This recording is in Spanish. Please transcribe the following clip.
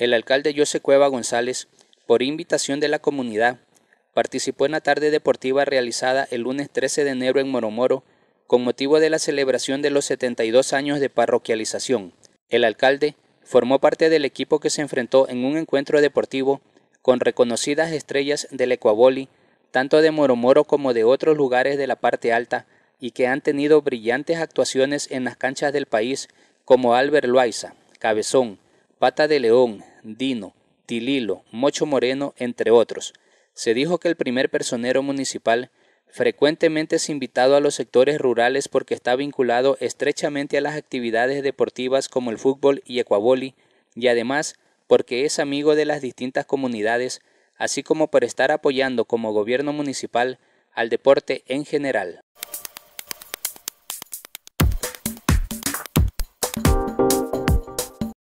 El alcalde José Cueva González, por invitación de la comunidad, participó en la tarde deportiva realizada el lunes 13 de enero en Moromoro con motivo de la celebración de los 72 años de parroquialización. El alcalde formó parte del equipo que se enfrentó en un encuentro deportivo con reconocidas estrellas del Ecuaboli, tanto de Moromoro como de otros lugares de la parte alta, y que han tenido brillantes actuaciones en las canchas del país, como Albert Loaiza, Cabezón, Pata de León, Dino, Tililo, Mocho Moreno, entre otros. Se dijo que el primer personero municipal frecuentemente es invitado a los sectores rurales porque está vinculado estrechamente a las actividades deportivas como el fútbol y ecuaboli, y además porque es amigo de las distintas comunidades, así como por estar apoyando como gobierno municipal al deporte en general.